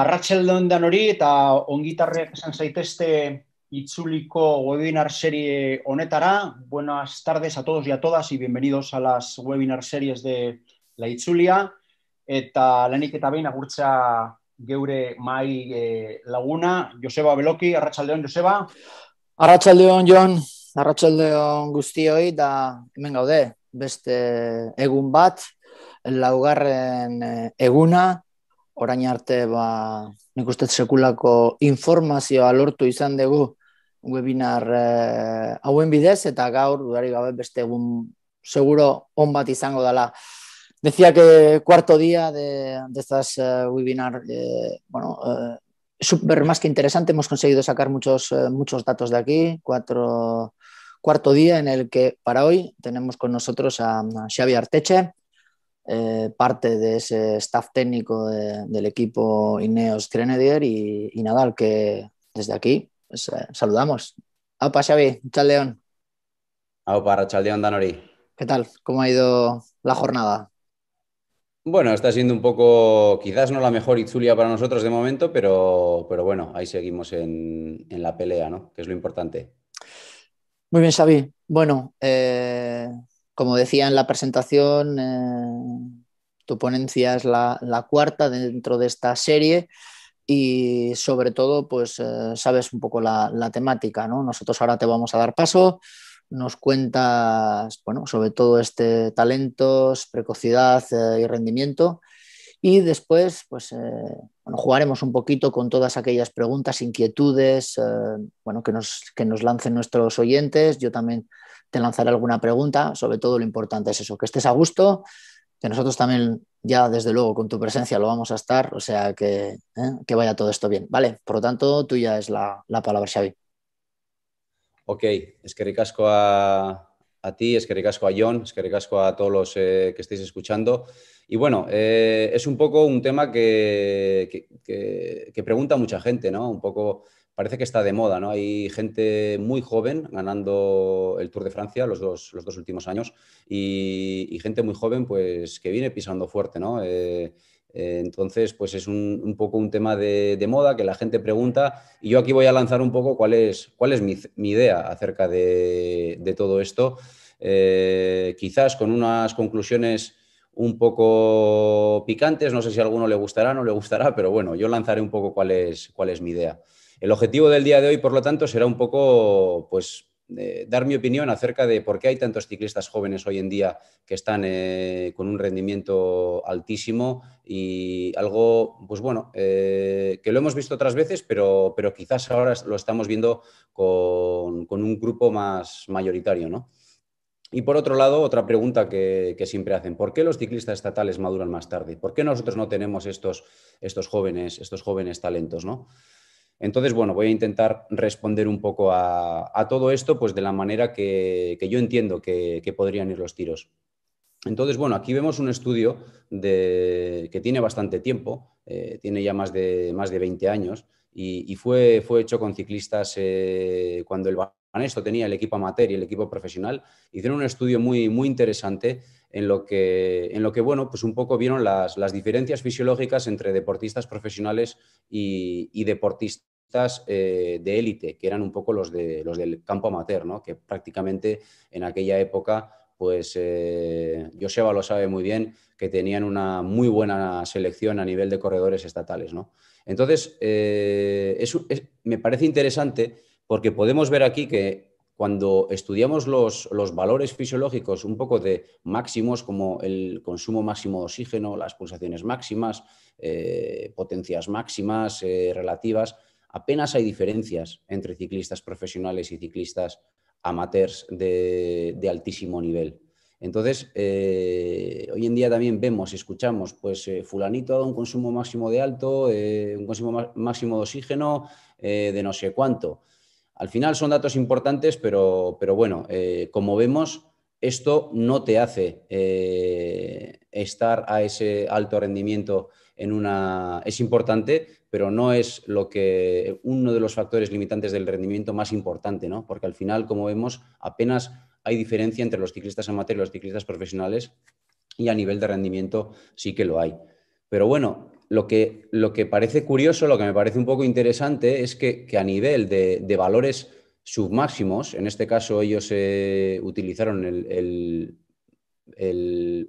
arratxeldon den hori eta ongitarrek esan zaitezte itzuliko webinar serie honetara. Buenas tardes a todos y a todas y bienvenidos a las webinar series de la itzulia. Eta lehenik eta behin agurtza geure mai eh, laguna, Joseba Beloki, arratxaldeon Joseba. Arratxaldeon, Jon, arratxaldeon guztioi, da hemen gaude, beste egun bat, laugarren eh, eguna, orain arte ba, nik uste sekulako informazioa lortu izan dugu webinar e, hauen bidez eta gaur dudari gabe beste egun seguro on bat izango Decía que cuarto día de, de estas eh, webinar, eh, bueno, más que interesante, hemos conseguido sacar muchos, muchos datos de aquí, cuarto día en el que para hoy tenemos con nosotros a Xavi Arteche, eh, parte de ese staff técnico del equipo Ineos Grenadier y, Nadal, que desde aquí saludamos. Pues, eh, saludamos. Aupa, Xavi, Chaldeón. Aupa, ¡Chaldeón Danori. ¿Qué tal? ¿Cómo ha ido la jornada? Bueno, está siendo un poco, quizás no la mejor Itzulia para nosotros de momento, pero, pero bueno, ahí seguimos en, la pelea, ¿no? Que es lo importante. Muy bien, Xavi. Bueno, eh, como decía en la presentación, eh, tu ponencia es la, cuarta dentro de esta serie y sobre todo, pues eh, sabes un poco la, temática, ¿no? Nosotros ahora te vamos a dar paso, nos cuentas, sobre todo este talentos, precocidad eh, y rendimiento y después, pues, eh, jugaremos un poquito con todas aquellas preguntas, inquietudes, eh, bueno, que nos, nos lancen nuestros oyentes. Yo también te lanzaré alguna pregunta. Sobre todo lo importante es eso, que estés a gusto, que nosotros también ya desde luego con tu presencia lo vamos a estar, o sea que, eh, vaya todo esto bien, ¿vale? Por lo tanto, tuya es la, la palabra, Xavi. Ok, es que ricasco a, a ti, es que recasco a John, es que recasco a todos los eh, que estéis escuchando. Y bueno, eh, es un poco un tema que, que, pregunta mucha gente, ¿no? Un poco, parece que está de moda, ¿no? Hay gente muy joven ganando el Tour de Francia los dos, últimos años y, gente muy joven, pues, que viene pisando fuerte, ¿no? Eh, eh, entonces, pues es un, poco un tema de, moda que la gente pregunta y yo aquí voy a lanzar un poco cuál es, cuál es mi, idea acerca de, todo esto, eh, quizás con unas conclusiones un poco picantes, no sé si a alguno le gustará, no le gustará, pero bueno, yo lanzaré un poco cuál es, cuál es mi idea. El objetivo del día de hoy, por lo tanto, será un poco, pues, eh, dar mi opinión acerca de por qué hay tantos ciclistas jóvenes hoy en día que están eh, con un rendimiento altísimo y algo, pues bueno, eh, que lo hemos visto otras veces, pero, pero quizás ahora lo estamos viendo con, un grupo más mayoritario, ¿no? Y por otro lado, otra pregunta que, siempre hacen, ¿por qué los ciclistas estatales maduran más tarde? ¿Por qué nosotros no tenemos estos, estos jóvenes, estos jóvenes talentos? ¿no? Entonces, bueno, voy a intentar responder un poco a, todo esto, pues de la manera que, yo entiendo que, podrían ir los tiros. Entonces, bueno, aquí vemos un estudio que tiene bastante tiempo, eh, tiene ya más de, más de 20 años, y, fue, fue, hecho con ciclistas eh, cuando el esto tenía el equipo amateur y el equipo profesional, hicieron un estudio muy, muy interesante en lo que, en lo que bueno, pues un poco vieron las, las diferencias fisiológicas entre deportistas profesionales y, deportistas eh, de élite, que eran un poco los, de, los del campo amateur, ¿no? que prácticamente en aquella época, pues eh, Joseba lo sabe muy bien, que tenían una muy buena selección a nivel de corredores estatales. ¿no? Entonces, eh, me parece interesante porque podemos ver aquí que cuando estudiamos los, valores fisiológicos un poco de máximos como el consumo máximo de oxígeno, las pulsaciones máximas, eh, potencias máximas eh, relativas, apenas hay diferencias entre ciclistas profesionales y ciclistas amateurs de, altísimo nivel. Entonces, eh, hoy en día también vemos escuchamos, pues fulanito ha dado un consumo máximo de alto, un consumo máximo de oxígeno de no sé cuánto. Al final son datos importantes, pero, pero bueno, eh, como vemos, esto no te hace eh, estar a ese alto rendimiento en una... Es importante, pero no es lo que uno de los factores limitantes del rendimiento más importante, ¿no? Porque al final, como vemos, apenas hay diferencia entre los ciclistas amateur y los ciclistas profesionales y a nivel de rendimiento sí que lo hay. Pero bueno, lo que, parece curioso, lo que me parece un poco interesante es que, a nivel de, valores submáximos, en este caso ellos eh, utilizaron el,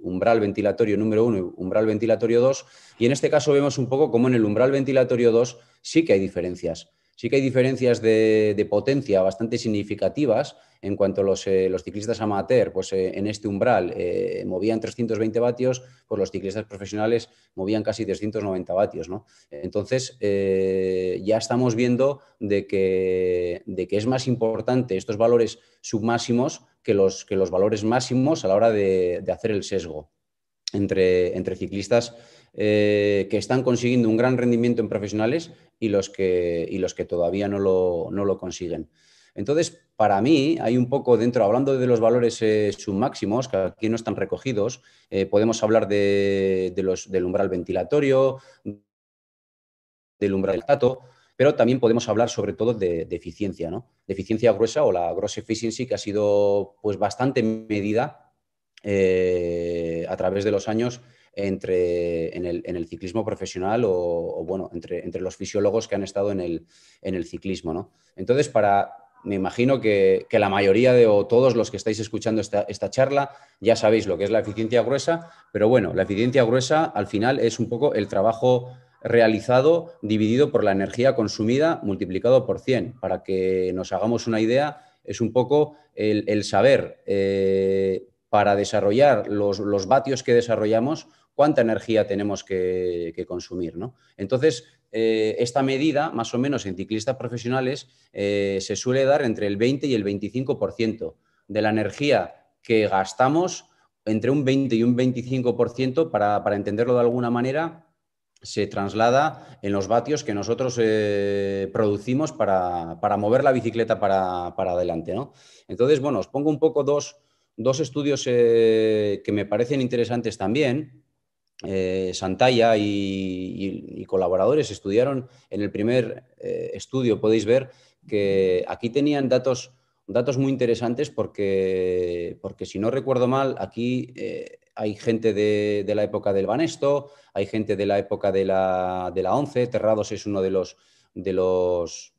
umbral ventilatorio número 1 y umbral ventilatorio 2, y en este caso vemos un poco cómo en el umbral ventilatorio 2 sí que hay diferencias. Sí que hay diferencias de, potencia bastante significativas en cuanto a eh, los, ciclistas amateur, pues eh, en este umbral eh, movían 320 vatios, pues los ciclistas profesionales movían casi 390 vatios, Entonces, ya estamos viendo de que, es más importante estos valores submáximos que los, valores máximos a la hora de, hacer el sesgo entre, entre ciclistas eh, que están consiguiendo un gran rendimiento en profesionales y los que, los que todavía no lo, consiguen. Entonces, para mí, hay un poco dentro, hablando de los valores eh, submáximos, que aquí no están recogidos, eh, podemos hablar de, del umbral ventilatorio, del umbral del tato, pero también podemos hablar sobre todo de, eficiencia, ¿no? De eficiencia gruesa o la gross efficiency, que ha sido pues, bastante medida a través de los años entre, en, el, en el ciclismo profesional o, bueno, entre, entre, los fisiólogos que han estado en el, en el ciclismo. ¿no? Entonces, para, me imagino que, la mayoría de o todos los que estáis escuchando esta, charla ya sabéis lo que es la eficiencia gruesa, pero bueno, la eficiencia gruesa al final es un poco el trabajo realizado dividido por la energía consumida multiplicado por 100. Para que nos hagamos una idea, es un poco el, saber eh, para desarrollar los, vatios que desarrollamos, cuánta energía tenemos que, consumir. ¿no? Entonces, eh, esta medida, más o menos en ciclistas profesionales, eh, se suele dar entre el 20 y el 25% de la energía que gastamos, entre un 20 y un 25%, para, para entenderlo de alguna manera, se traslada en los vatios que nosotros eh, producimos para, mover la bicicleta para, adelante. ¿no? Entonces, bueno, os pongo un poco dos, dos estudios eh, que me parecen interesantes también. Santaya eh, Santalla y, colaboradores estudiaron en el primer eh, estudio, podéis ver que aquí tenían datos, datos muy interesantes porque, porque, si no recuerdo mal, aquí hay gente de, la época del Banesto, hay gente de la época de la, de la 11, Terrados es uno de los, de los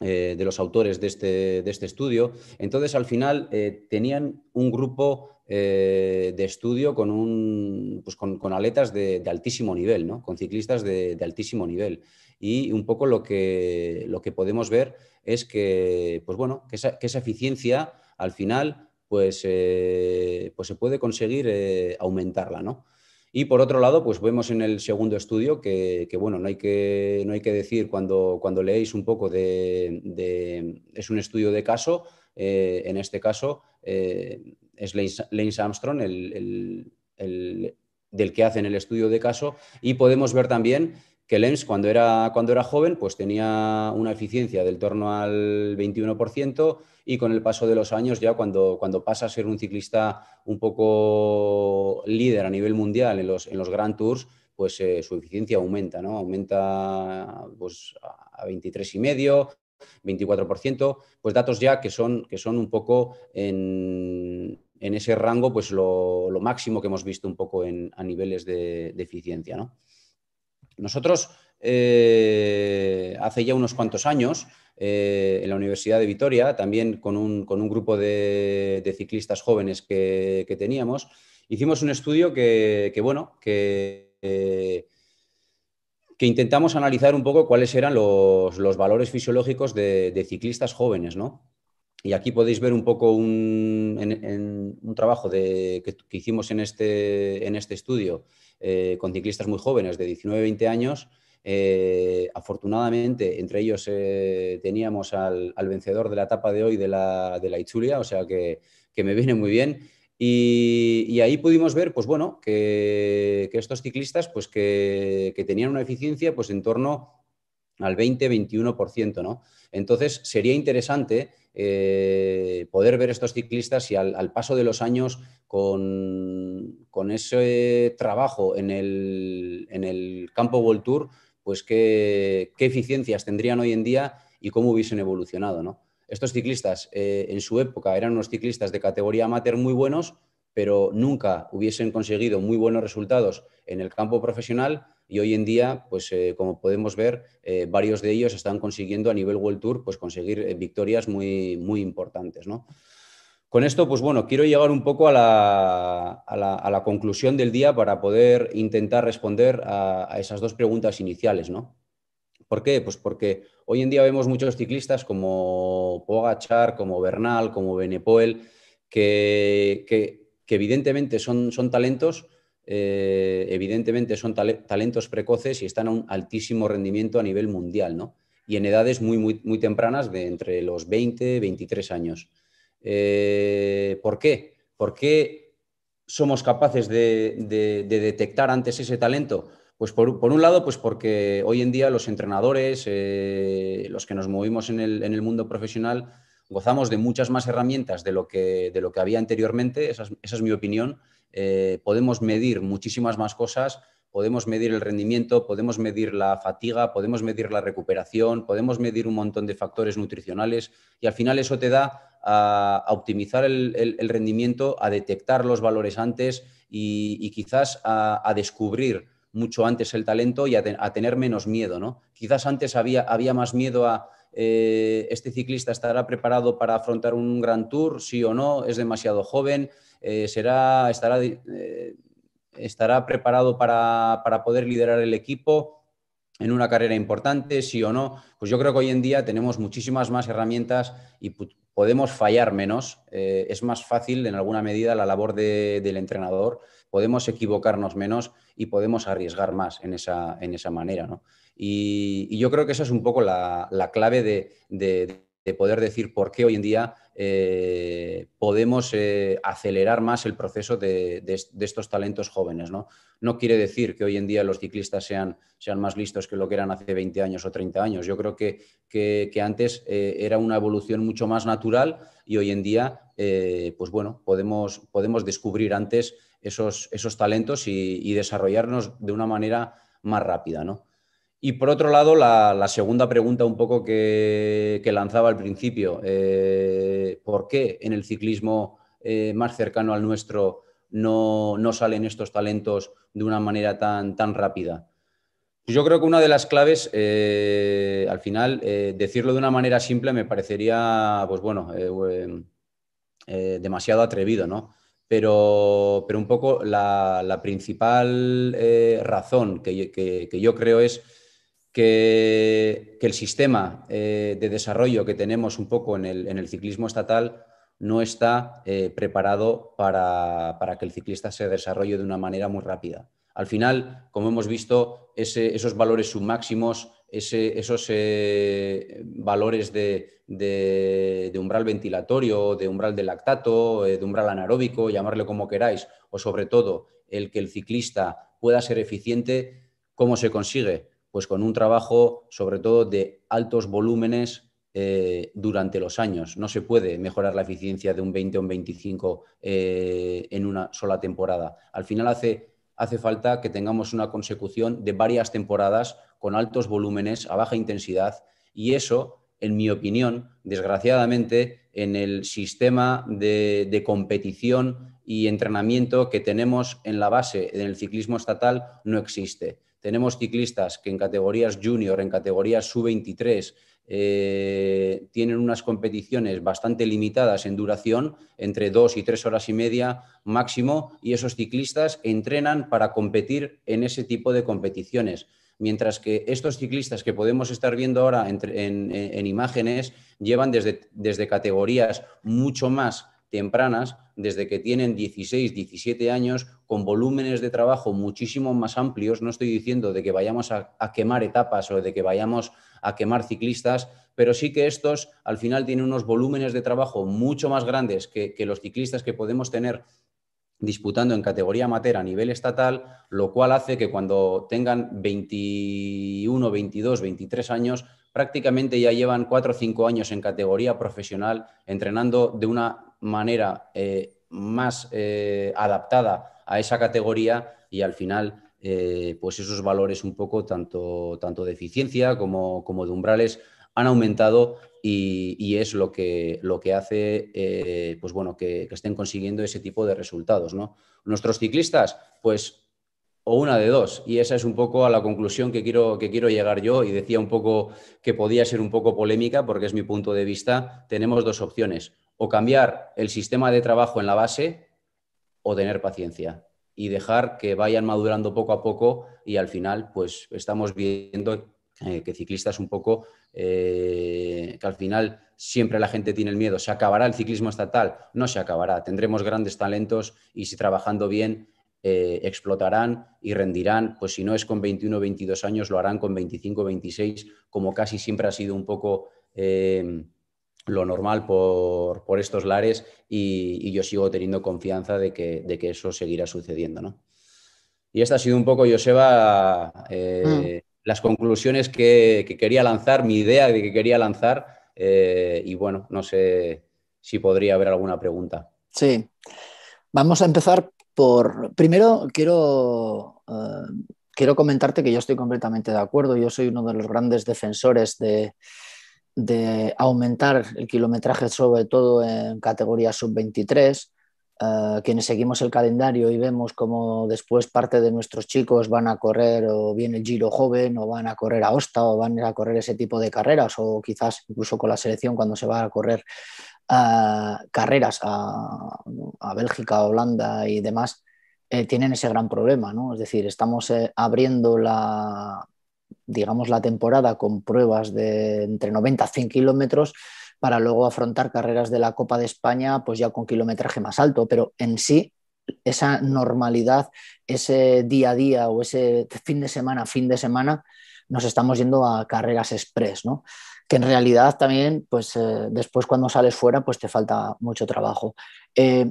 eh, de los autores este, de este, estudio. Entonces, al final, eh, tenían un grupo eh, de estudio con, pues, aletas de, altísimo nivel, ¿no? con ciclistas de, altísimo nivel. Y un poco lo que, podemos ver es que, pues bueno, que, esa, eficiencia, al final, pues, pues se puede conseguir aumentarla. ¿no? Y por otro lado, pues vemos en el segundo estudio que, bueno, no hay que, no hay que decir cuando, cuando leéis un poco de, es un estudio de caso, eh, en este caso eh, es Lane Armstrong, el, el, del que hacen el estudio de caso, y podemos ver también que Lens cuando era, cuando era joven pues tenía una eficiencia del torno al 21% y con el paso de los años ya cuando, cuando pasa a ser un ciclista un poco líder a nivel mundial en los, en los Grand Tours, pues eh, su eficiencia aumenta, ¿no? Aumenta pues, a y 23,5%, 24%, pues datos ya que son, que son un poco en, ese rango pues lo, máximo que hemos visto un poco en, a niveles de, de eficiencia, ¿no? Nosotros, eh, hace ya unos cuantos años, eh, en la Universidad de Vitoria, también con un, grupo de, ciclistas jóvenes que, teníamos, hicimos un estudio que, bueno, eh, que... intentamos analizar un poco cuáles eran los, valores fisiológicos de, ciclistas jóvenes, ¿no? Y aquí podéis ver un poco un, trabajo que, hicimos en este, este estudio eh, con ciclistas muy jóvenes de 19, 20 años. Eh, afortunadamente, entre ellos eh, teníamos al, vencedor de la etapa de hoy de la, de o sea que, me viene muy bien. Y, ahí pudimos ver, pues bueno, que, estos ciclistas, pues que, tenían una eficiencia, pues en torno al 20-21%, Entonces sería interesante eh, poder ver estos ciclistas y al, paso de los años con, ese trabajo en el, campo Voltour, pues qué, eficiencias tendrían hoy en día y cómo hubiesen evolucionado, Estos ciclistas eh, en su época eran unos ciclistas de categoría amateur muy buenos, pero nunca hubiesen conseguido muy buenos resultados en el campo profesional y hoy en día, pues eh, como podemos ver, eh, varios de ellos están consiguiendo a nivel World Tour pues conseguir eh, victorias muy, muy importantes, ¿no? Con esto, pues bueno, quiero llegar un poco a la, a la, conclusión del día para poder intentar responder a, esas dos preguntas iniciales, ¿no? ¿Por qué? Pues porque hoy en día vemos muchos ciclistas como Pogachar, como Bernal, como Benepoel, que, que, que evidentemente son, son talentos, eh, evidentemente son talentos precoces y están a un altísimo rendimiento a nivel mundial, Y en edades muy, muy, tempranas, de entre los 20 23 años. Eh, ¿Por qué? ¿Por qué somos capaces de, detectar antes ese talento? Pues por, un lado, pues porque hoy en día los entrenadores, eh, los que nos movimos en el mundo profesional, gozamos de muchas más herramientas de lo que, de lo que había anteriormente, esa es, mi opinión. Eh, podemos medir muchísimas más cosas, podemos medir el rendimiento, podemos medir la fatiga, podemos medir la recuperación, podemos medir un montón de factores nutricionales y al final eso te da a, optimizar el, rendimiento, a detectar los valores antes y, quizás a descubrir mucho antes el talento y a, tener menos miedo, ¿no? Quizás antes había, había más miedo a eh, este ciclista estará preparado para afrontar un gran tour, sí o no, es demasiado joven, eh, será, estará, eh, estará preparado para, para poder liderar el equipo en una carrera importante, sí o no, pues yo creo que hoy en día tenemos muchísimas más herramientas y podemos fallar menos. Eh, es más fácil, en alguna medida, la labor del entrenador. Podemos equivocarnos menos y podemos arriesgar más en esa, en esa manera. Y, yo creo que esa es un poco la, clave de, poder decir por qué hoy en día eh, podemos eh, acelerar más el proceso de, estos talentos jóvenes. ¿no? ¿no? quiere decir que hoy en día los ciclistas sean, sean, más listos que lo que eran hace 20 años o 30 años. Yo creo que, que, antes eh, era una evolución mucho más natural y hoy en día, pues bueno, podemos, podemos descubrir antes esos, esos talentos y, y, desarrollarnos de una manera más rápida. ¿no? Y por otro lado, la, segunda pregunta un poco que, lanzaba al principio, eh, ¿por qué en el ciclismo eh, más cercano al nuestro no, salen estos talentos de una manera tan, tan rápida? Pues yo creo que una de las claves, eh, al final, decirlo de una manera simple me parecería, pues bueno, demasiado atrevido, ¿no? Pero, un poco la, principal razón que yo creo es que, el sistema eh, de desarrollo que tenemos un poco en el, en el ciclismo estatal no está eh, preparado para, que el ciclista se desarrolle de una manera muy rápida. Al final, como hemos visto, esos valores submáximos, ese, esos eh, valores de, de, umbral ventilatorio, de umbral de lactato, de umbral anaeróbico, llamarle como queráis, o sobre todo el que el ciclista pueda ser eficiente, ¿cómo se consigue? pues con un trabajo sobre todo de altos volúmenes eh, durante los años. No se puede mejorar la eficiencia de un 20 o un 25 eh, en una sola temporada. Al final hace, falta que tengamos una consecución de varias temporadas con altos volúmenes, a baja intensidad, y eso, en mi opinión, desgraciadamente, en el sistema de, de competición y entrenamiento que tenemos en la base, en el ciclismo estatal, no existe tenemos ciclistas que en categorías junior, en categorías sub-23, eh, tienen unas competiciones bastante limitadas en duración, entre dos y tres horas y media máximo, y esos ciclistas entrenan para competir en ese tipo de competiciones. Mientras que estos ciclistas que podemos estar viendo ahora en, en imágenes llevan desde, desde categorías mucho más tempranas desde que tienen 16, 17 años, con volúmenes de trabajo muchísimo más amplios. No estoy diciendo de que vayamos a, quemar etapas o de que vayamos a quemar ciclistas, pero sí que estos al final tienen unos volúmenes de trabajo mucho más grandes que, los ciclistas que podemos tener disputando en categoría amateur a nivel estatal, lo cual hace que cuando tengan 21, 22, 23 años prácticamente ya llevan cuatro o cinco años en categoría profesional, entrenando de una manera eh, más eh, adaptada a esa categoría y al final eh, pues esos valores un poco tanto, tanto de eficiencia como, como, de umbrales han aumentado y, es lo que, lo que hace pues bueno, que, estén consiguiendo ese tipo de resultados. ¿no? Nuestros ciclistas, pues o una de dos. Y esa es un poco a la conclusión que quiero, que quiero llegar yo y decía un poco que podía ser un poco polémica porque es mi punto de vista. Tenemos dos opciones, o cambiar el sistema de trabajo en la base o tener paciencia y dejar que vayan madurando poco a poco y al final pues estamos viendo eh, que ciclistas un poco, eh, que al final siempre la gente tiene el miedo, ¿se acabará el ciclismo estatal? No se acabará, tendremos grandes talentos y si trabajando bien eh, explotarán y rendirán, pues si no es con 21 o 22 años, lo harán con 25 26, como casi siempre ha sido un poco eh, lo normal por, estos lares y, yo sigo teniendo confianza de que, eso seguirá sucediendo. Y esta ha sido un poco, Joseba, eh, las conclusiones que, que, quería lanzar, mi idea de que quería lanzar y bueno, no sé si podría haber alguna pregunta. Sí. Vamos a empezar por... Primero quiero... Eh, quiero comentarte que yo estoy completamente de acuerdo. Yo soy uno de los grandes defensores de, aumentar el kilometraje, sobre todo en categoría sub-23. Eh, quienes seguimos el calendario y vemos cómo después parte de nuestros chicos van a correr o viene el Giro joven o van a correr a Osta o van a correr ese tipo de carreras o quizás incluso con la selección cuando se va a correr carreras a, a, Bélgica, Holanda y demás, eh, tienen ese gran problema, ¿no? Es decir, estamos eh, abriendo la, digamos, la temporada con pruebas de entre 90 a 100 kilómetros para luego afrontar carreras de la Copa de España, pues ya con kilometraje más alto, pero en sí esa normalidad, ese día a día o ese fin de semana, fin de semana, nos estamos yendo a carreras express, ¿no? que en realidad también, pues eh, después cuando sales fuera, pues te falta mucho trabajo. Eh,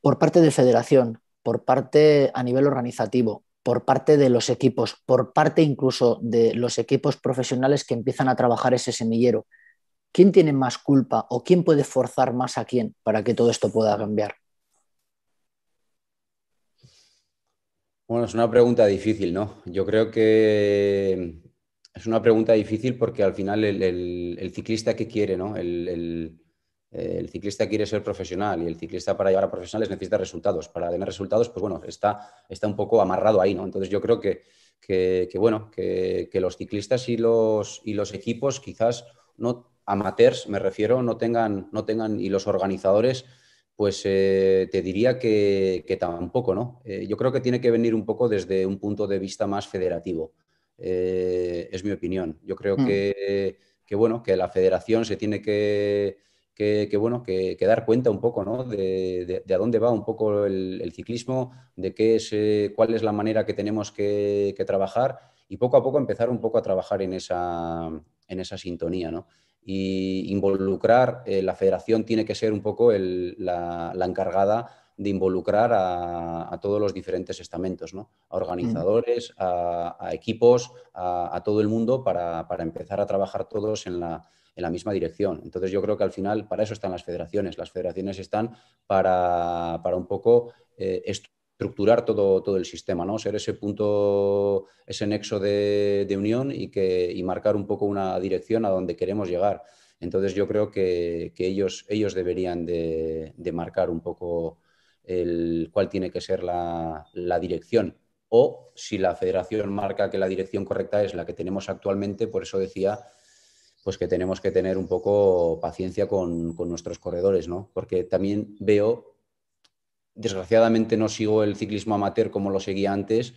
por parte de federación, por parte a nivel organizativo, por parte de los equipos, por parte incluso de los equipos profesionales que empiezan a trabajar ese semillero, ¿quién tiene más culpa o quién puede forzar más a quién para que todo esto pueda cambiar? Bueno, es una pregunta difícil, ¿no? Yo creo que es una pregunta difícil porque al final el, ciclista que quiere, ¿no? Eh, el, ciclista quiere ser profesional y el ciclista para llegar a profesionales necesita resultados. Para tener resultados, pues bueno, está, un poco amarrado ahí, ¿no? Entonces yo creo que, bueno, que, los ciclistas y los, equipos quizás no amateurs, me refiero, no tengan, no tengan y los organizadores, pues eh, te diría que, tampoco, ¿no? Eh, yo creo que tiene que venir un poco desde un punto de vista más federativo. Eh, es mi opinión. Yo creo mm. que, bueno, que la federación se tiene que, que, bueno, que, dar cuenta un poco de, de, a dónde va un poco el, ciclismo, de qué es, eh, cuál es la manera que tenemos que, trabajar y poco a poco empezar un poco a trabajar en esa, en esa sintonía. ¿no? Y involucrar, eh, la federación tiene que ser un poco la, la encargada de involucrar a, todos los diferentes estamentos, a mm. organizadores, a, equipos, a, todo el mundo para, empezar a trabajar todos en la, misma dirección. Entonces yo creo que al final para eso están las federaciones. Las federaciones están para, un poco eh, estructurar todo, todo el sistema, ¿no? ser ese punto, ese nexo de, de unión y, que, marcar un poco una dirección a donde queremos llegar. Entonces yo creo que, ellos, ellos deberían de, de, marcar un poco el, cuál tiene que ser la, dirección. O si la federación marca que la dirección correcta es la que tenemos actualmente, por eso decía pues que tenemos que tener un poco paciencia con, nuestros corredores, ¿no? Porque también veo, desgraciadamente no sigo el ciclismo amateur como lo seguía antes,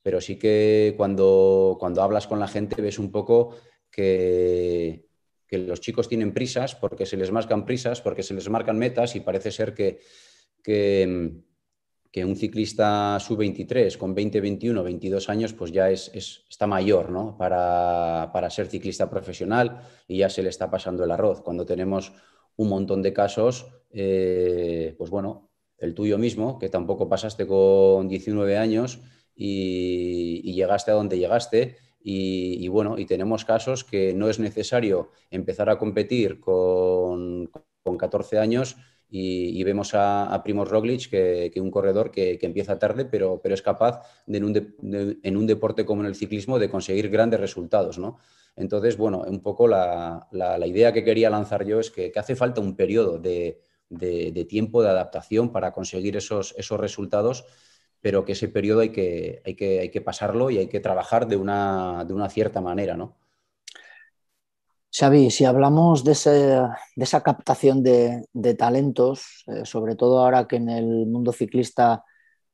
pero sí que cuando, cuando hablas con la gente ves un poco que, que los chicos tienen prisas porque se les marcan prisas, porque se les marcan metas y parece ser que, Mm, que, un ciclista sub-23 con 20, 21, 22 años, pues ya es, está mayor para, ser ciclista profesional y ya se le está pasando el arroz. Cuando tenemos un montón de casos, eh, pues bueno, el tuyo mismo, que tampoco pasaste con 19 años y, llegaste a donde llegaste. Y, bueno, y tenemos casos que no es necesario empezar a competir con, con 14 años y, vemos a, a Primo Roglic, que, que un corredor que, empieza tarde, pero, pero es capaz en, un en un deporte como en el ciclismo de conseguir grandes resultados. ¿no? Entonces, bueno, un poco la, la, idea que quería lanzar yo es que, hace falta un periodo de, de, de, tiempo, de adaptación para conseguir esos, esos resultados, pero que ese periodo hay que, hay, que, hay que pasarlo y hay que trabajar de una, de una cierta manera, ¿no? Xavi, si hablamos de, esa captación de, talentos, eh, sobre todo ahora que en el mundo ciclista,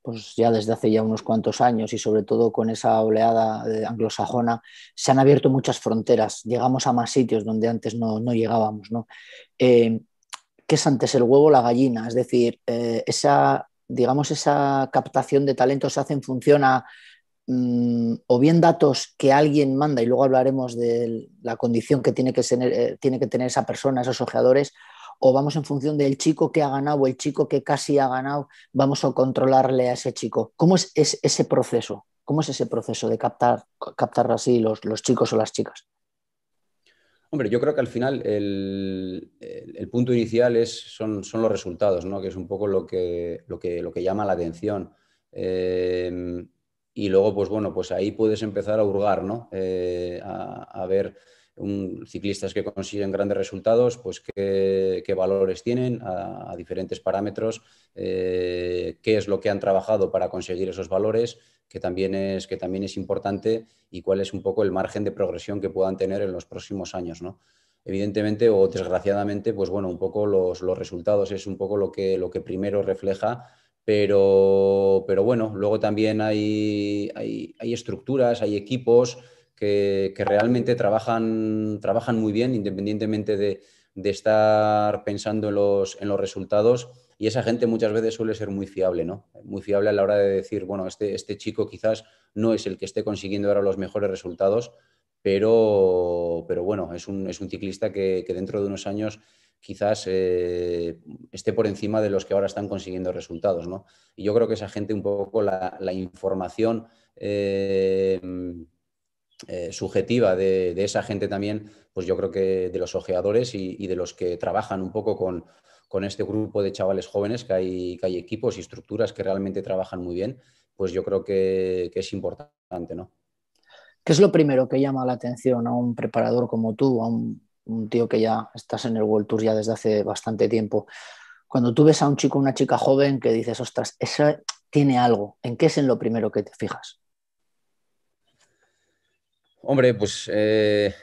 pues ya desde hace ya unos cuantos años y sobre todo con esa oleada eh, anglosajona, se han abierto muchas fronteras, llegamos a más sitios donde antes no, llegábamos. ¿no? Eh, ¿Qué es antes el huevo o la gallina? Es decir, esa, digamos, esa captación de talentos se hace en función a Mm, o bien datos que alguien manda, y luego hablaremos de la condición que tiene que, tener, eh, tiene que tener esa persona, esos ojeadores, o vamos en función del chico que ha ganado o el chico que casi ha ganado, vamos a controlarle a ese chico. ¿Cómo es, ese proceso? ¿Cómo es ese proceso de captar, captar así los, chicos o las chicas? Hombre, yo creo que al final el, punto inicial es, son, son, los resultados, ¿no? que es un poco lo que, lo lo que llama la atención. Eh, y luego, pues bueno, pues ahí puedes empezar a hurgar, ¿no? Eh, a, ver un, ciclistas que consiguen grandes resultados, pues qué, valores tienen a, diferentes parámetros, eh, qué es lo que han trabajado para conseguir esos valores, que también, es, que también es importante y cuál es un poco el margen de progresión que puedan tener en los próximos años, ¿no? Evidentemente o desgraciadamente, pues bueno, un poco los, resultados es un poco lo que, lo que primero refleja pero, bueno, luego también hay, estructuras, hay equipos que, realmente trabajan, muy bien, independientemente de, estar pensando en los, en los resultados y esa gente muchas veces suele ser muy fiable, ¿no? Muy fiable a la hora de decir, bueno, este, este chico quizás no es el que esté consiguiendo ahora los mejores resultados, pero, bueno, es un, ciclista que, dentro de unos años quizás eh, esté por encima de los que ahora están consiguiendo resultados. ¿no? Y yo creo que esa gente un poco la, información eh, eh, subjetiva de, esa gente también, pues yo creo que de los ojeadores y, de los que trabajan un poco con, este grupo de chavales jóvenes, que hay, que hay, equipos y estructuras que realmente trabajan muy bien, pues yo creo que, que es importante. ¿no? ¿Qué es lo primero que llama la atención a un preparador como tú, a un, tío que ya estás en el World Tour ya desde hace bastante tiempo? Cuando tú ves a un chico, una chica joven que dices, ostras, esa tiene algo, ¿en qué es en lo primero que te fijas? Hombre, pues eh,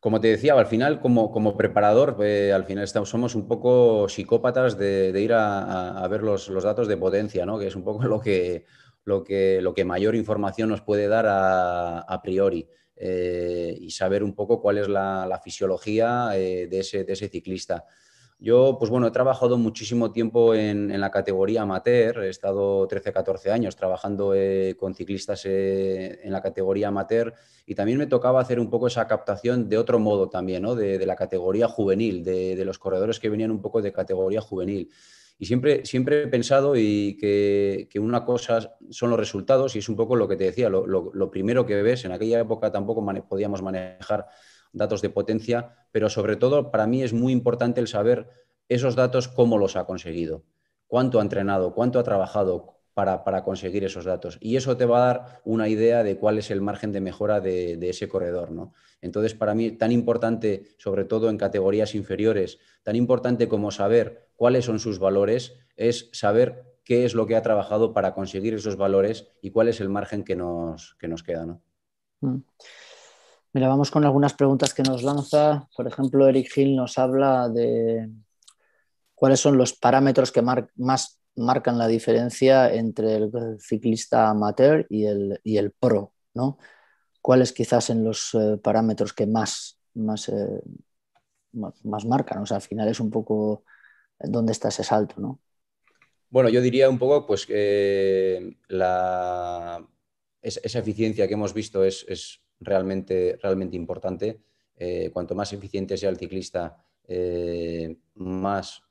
como te decía, al final como, como preparador, eh, al final estamos, somos un poco psicópatas de, ir a, ver los, los, datos de potencia, ¿no? que es un poco lo que, lo que, lo que mayor información nos puede dar a, priori. Eh, y saber un poco cuál es la, fisiología eh, de, ese, de, ese, ciclista. Yo, pues bueno, he trabajado muchísimo tiempo en, en la categoría amateur, he estado 13-14 años trabajando eh, con ciclistas en la categoría amateur y también me tocaba hacer un poco esa captación de otro modo también, ¿no? de, de, la categoría juvenil, de, de los corredores que venían un poco de categoría juvenil. Y siempre, siempre he pensado y que, una cosa son los resultados y es un poco lo que te decía, lo, primero que ves, en aquella época tampoco podíamos manejar datos de potencia, pero sobre todo para mí es muy importante el saber esos datos, cómo los ha conseguido, cuánto ha entrenado, cuánto ha trabajado, para, conseguir esos datos. Y eso te va a dar una idea de cuál es el margen de mejora de, ese corredor. ¿no? Entonces, para mí, tan importante, sobre todo en categorías inferiores, tan importante como saber cuáles son sus valores, es saber qué es lo que ha trabajado para conseguir esos valores y cuál es el margen que nos, que nos queda. Mm. Mira, vamos con algunas preguntas que nos lanza. Por ejemplo, Eric Hill nos habla de cuáles son los parámetros que más marcan la diferencia entre el ciclista amateur y el, pro, ¿no? ¿Cuáles quizás en los eh, parámetros que más, eh, más, marcan? O sea, al final es un poco eh, dónde está ese salto, ¿no? Bueno, yo diría un poco pues que esa eficiencia que hemos visto es, realmente, realmente importante. cuanto más eficiente sea el ciclista, más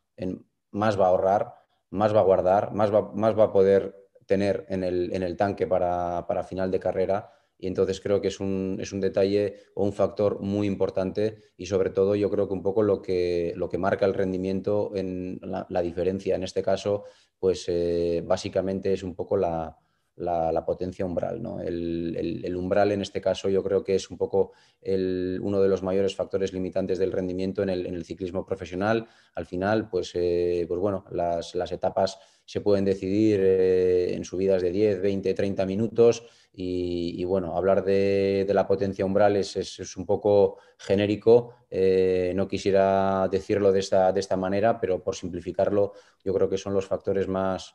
va a ahorrar más va a guardar, más va, más va a poder tener en el, en el tanque para, final de carrera. Y entonces creo que es un, es un, detalle o un factor muy importante y sobre todo yo creo que un poco lo que, lo que marca el rendimiento, en la, diferencia en este caso, pues eh, básicamente es un poco la, la, potencia umbral. El, umbral en este caso yo creo que es un poco uno de los mayores factores limitantes del rendimiento en el, ciclismo profesional. Al final, pues, eh, pues bueno, las, etapas se pueden decidir eh, en subidas de 10, 20, 30 minutos y, bueno, hablar de, la potencia umbral es, un poco genérico, eh, no quisiera decirlo de esta, de esta manera, pero por simplificarlo yo creo que son los factores más,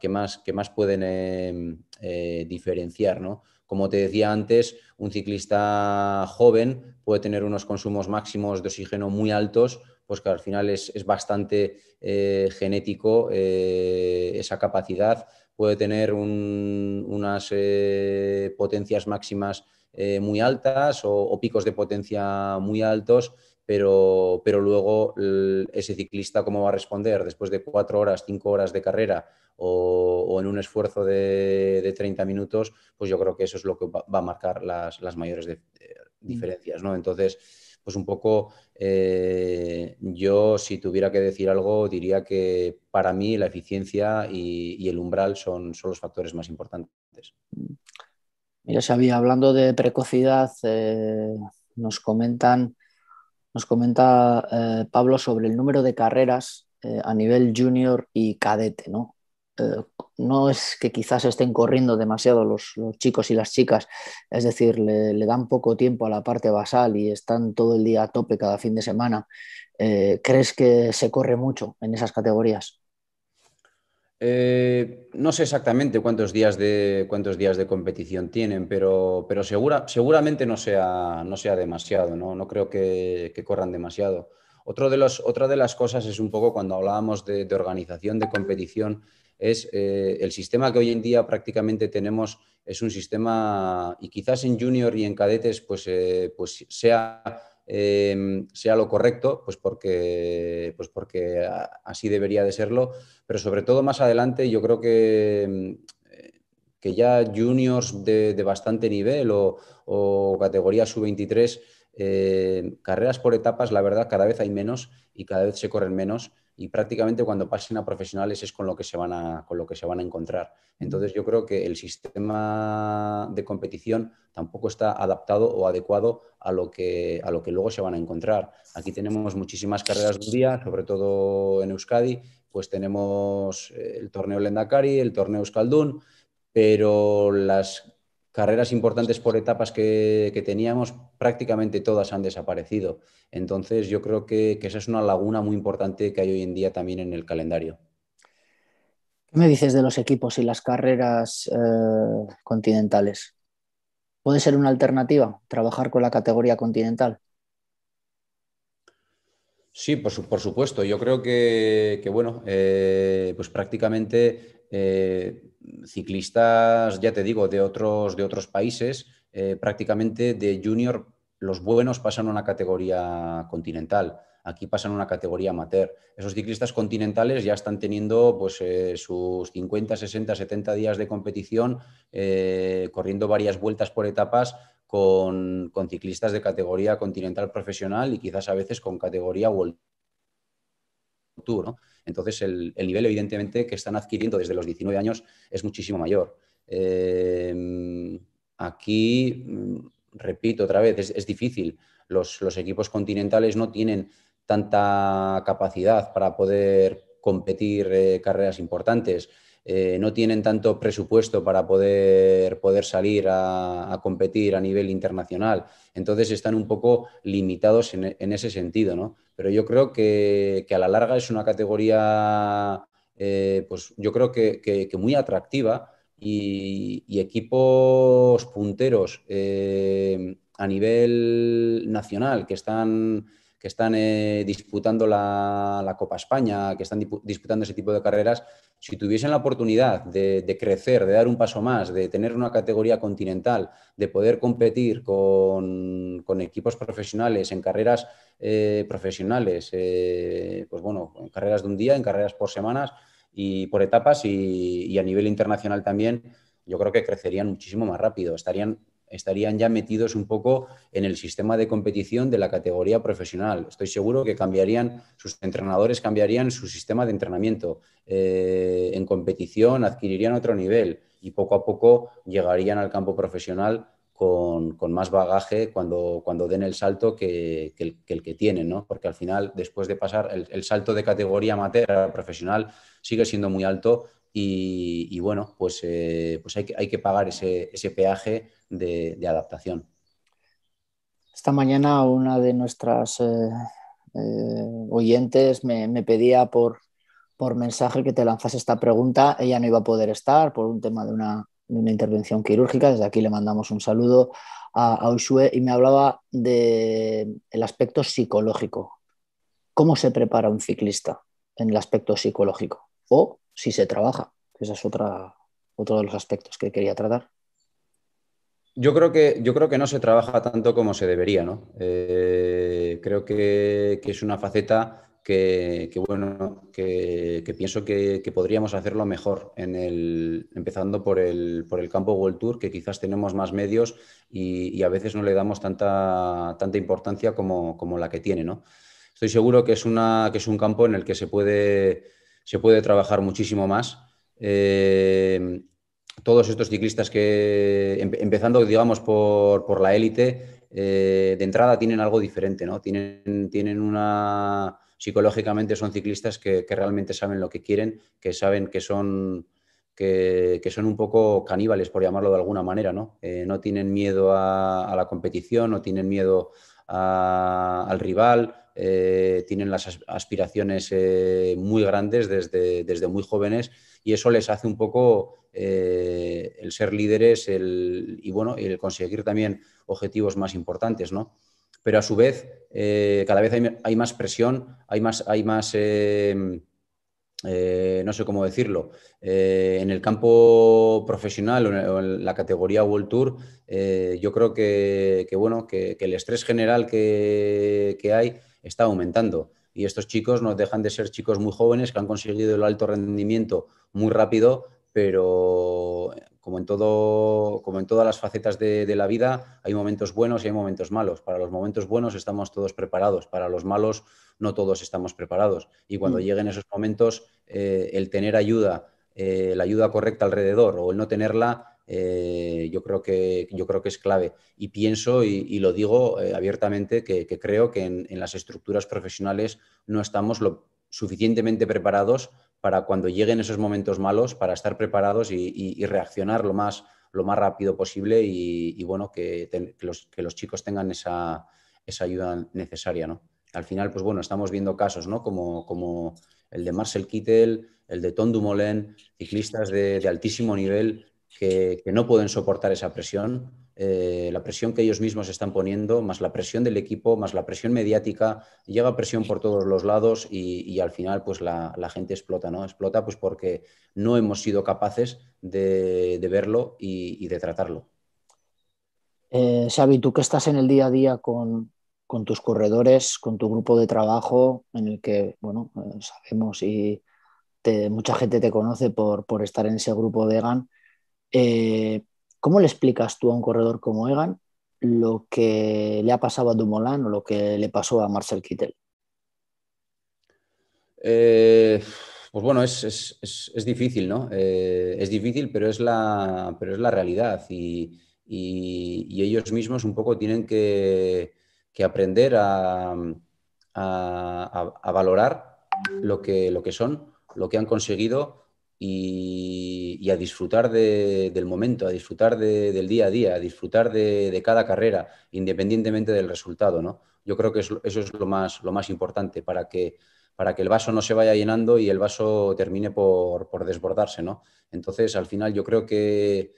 que, más, pueden eh, eh, diferenciar. Como te decía antes, un ciclista joven puede tener unos consumos máximos de oxígeno muy altos, pues que al final es, bastante eh, genético esa capacidad puede tener unas eh, potencias máximas eh, muy altas o, picos de potencia muy altos, pero, pero luego ese ciclista cómo va a responder después de cuatro horas, cinco horas de carrera o, en un esfuerzo de, 30 minutos, pues yo creo que eso es lo que va, a marcar las, mayores eh, mm. diferencias. ¿no? Entonces, pues un poco eh, yo si tuviera que decir algo diría que para mí la eficiencia y, el umbral son, son, los factores más importantes. Mira, había hablando de precocidad, eh, nos comentan, nos comenta eh, Pablo sobre el número de carreras a nivel junior y cadete, ¿no? Eh, no es que quizás estén corriendo demasiado los, chicos y las chicas, es decir, le, dan poco tiempo a la parte basal y están todo el día a tope cada fin de semana. Eh, ¿Crees que se corre mucho en esas categorías? Eh, no sé exactamente cuántos días de, cuántos días de competición tienen, pero, pero segura, seguramente no sea, no sea demasiado, no, no creo que, corran demasiado. de otra de las cosas es un poco cuando hablábamos de organización de competición, es eh, el sistema que hoy en día prácticamente tenemos, es un sistema, y quizás en junior y en cadetes, pues, eh, pues em, sea, lo correcto, pues porque, pues así debería de serlo, pero sobre todo más adelante yo creo que em, que ya juniors de, bastante nivel o, o categoría sub-23 eh, carreras por etapas, la verdad, cada vez hay menos y cada vez se corren menos y prácticamente cuando pasen a profesionales es con lo que se van a, con lo que se van a encontrar. Entonces yo creo que el sistema de competición tampoco está adaptado o adecuado a lo que, a lo que luego se van a encontrar. Aquí tenemos muchísimas carreras de un día, sobre todo en Euskadi, pues tenemos eh, el torneo Lendakari, el torneo Euskaldun, pero las carreras importantes por etapas que, teníamos, prácticamente todas han desaparecido. Entonces, yo creo que, esa es una laguna muy importante que hay hoy en día también en el calendario. ¿Qué me dices de los equipos y las carreras eh, continentales? ¿Puede ser una alternativa trabajar con la categoría continental? Sí, por, por supuesto. Yo creo que, bueno, eh, pues prácticamente eh, ciclistas, ya te digo, de otros, de otros países, eh, prácticamente de junior los buenos pasan a una categoría continental. Aquí pasan a una categoría amateur. Esos ciclistas continentales ya están teniendo pues, eh, sus 50, 60, 70 días de competición, corriendo varias vueltas por etapas con, con, ciclistas de categoría continental profesional y quizás a veces con categoría World Tour. ¿no? Entonces, el, nivel, evidentemente, que están adquiriendo desde los 19 años es muchísimo mayor. Eh, aquí, mm, repito otra vez, es, difícil. Los, equipos continentales no tienen tanta capacidad para poder competir eh, carreras importantes. Eh, no tienen tanto presupuesto para poder, poder salir a, competir a nivel internacional. Entonces están un poco limitados en, ese sentido, ¿no? Pero yo creo que, a la larga es una categoría, eh, pues yo creo que, muy atractiva y, equipos punteros eh, a nivel nacional que están que están eh, disputando la, Copa España, que están disputando ese tipo de carreras, si tuviesen la oportunidad de, crecer, de dar un paso más, de tener una categoría continental, de poder competir con, equipos profesionales en carreras eh, profesionales, eh, pues bueno, en carreras de un día, en carreras por semanas y por etapas y, y a nivel internacional también, yo creo que crecerían muchísimo más rápido, estarían estarían ya metidos un poco en el sistema de competición de la categoría profesional. Estoy seguro que cambiarían, sus entrenadores cambiarían su sistema de entrenamiento. Eh, en competición adquirirían otro nivel y poco a poco llegarían al campo profesional con, más bagaje cuando, cuando den el salto que, el, que, tienen, ¿no? Porque al final, después de pasar el, el salto de categoría amateur a profesional, sigue siendo muy alto y, bueno, pues, eh, pues hay, que, pagar ese, peaje de, adaptación. Esta mañana una de nuestras eh, eh, oyentes me, pedía por, mensaje que te lanzase esta pregunta. Ella no iba a poder estar por un tema de una, intervención quirúrgica. Desde aquí le mandamos un saludo a, y me hablaba del aspecto psicológico. ¿Cómo se prepara un ciclista en el aspecto psicológico? o si se trabaja. Ese es otra, otro de los aspectos que quería tratar. Yo creo que, yo creo que no se trabaja tanto como se debería, ¿no? Eh, creo que, es una faceta que, bueno, que, pienso que, podríamos hacerlo mejor en el, empezando por el, por el campo World Tour, que quizás tenemos más medios y, a veces no le damos tanta, tanta importancia como, como, la que tiene, ¿no? Estoy seguro que es, una, que es un campo en el que se puede se puede trabajar muchísimo más. Eh, todos estos ciclistas que, empezando, digamos, por, la élite, eh, de entrada tienen algo diferente, ¿no? Tienen, tienen una... Psicológicamente son ciclistas que, realmente saben lo que quieren, que saben que son, que, son un poco caníbales, por llamarlo de alguna manera, ¿no? Eh, no tienen miedo a, la competición, no tienen miedo al rival, eh, tienen las aspiraciones eh, muy grandes desde, muy jóvenes y eso les hace un poco eh, el ser líderes y bueno, el conseguir también objetivos más importantes, ¿no? Pero a su vez, cada vez hay, más presión, hay más, hay más no sé cómo decirlo, en el campo profesional o en, la categoría World Tour, yo creo que, bueno, el estrés general que, que hay está aumentando. Y estos chicos no dejan de ser chicos muy jóvenes que han conseguido el alto rendimiento muy rápido, pero eh, como en, todo, como en todas las facetas de, la vida, hay momentos buenos y hay momentos malos. Para los momentos buenos estamos todos preparados, para los malos no todos estamos preparados. Y cuando mm. lleguen esos momentos, eh, el tener ayuda, eh, la ayuda correcta alrededor o el no tenerla, eh, yo, creo que, yo creo que es clave. Y pienso y, lo digo eh, abiertamente que, creo que en, las estructuras profesionales no estamos lo suficientemente preparados para cuando lleguen esos momentos malos, para estar preparados y, reaccionar lo más, lo más rápido posible y, bueno, que, los, que los chicos tengan esa, esa ayuda necesaria. ¿no? Al final, pues bueno, estamos viendo casos ¿no? como, como el de Marcel Kittel, el de Tom Dumoulin, ciclistas de, de altísimo nivel que, no pueden soportar esa presión, eh, la presión que ellos mismos están poniendo, más la presión del equipo, más la presión mediática, llega presión por todos los lados y, al final pues la, gente explota, ¿no? Explota pues porque no hemos sido capaces de, verlo y, de tratarlo. Eh, Xavi, tú que estás en el día a día con, tus corredores, con tu grupo de trabajo, en el que, bueno, eh, sabemos y mucha gente te conoce por, por estar en ese grupo de GAN, eh, ¿Cómo le explicas tú a un corredor como Egan lo que le ha pasado a Dumoulin o lo que le pasó a Marcel Kittel? Eh, pues bueno, es, difícil, ¿no? Eh, es difícil, pero es la, pero es la realidad y, ellos mismos un poco tienen que, aprender a, valorar lo que, lo que son, lo que han conseguido y, a disfrutar del momento, a disfrutar del día a día, a disfrutar de, cada carrera, independientemente del resultado. ¿no? Yo creo que eso, es lo más, importante para que, para que el vaso no se vaya llenando y el vaso termine por, desbordarse. Entonces, al final, yo creo que,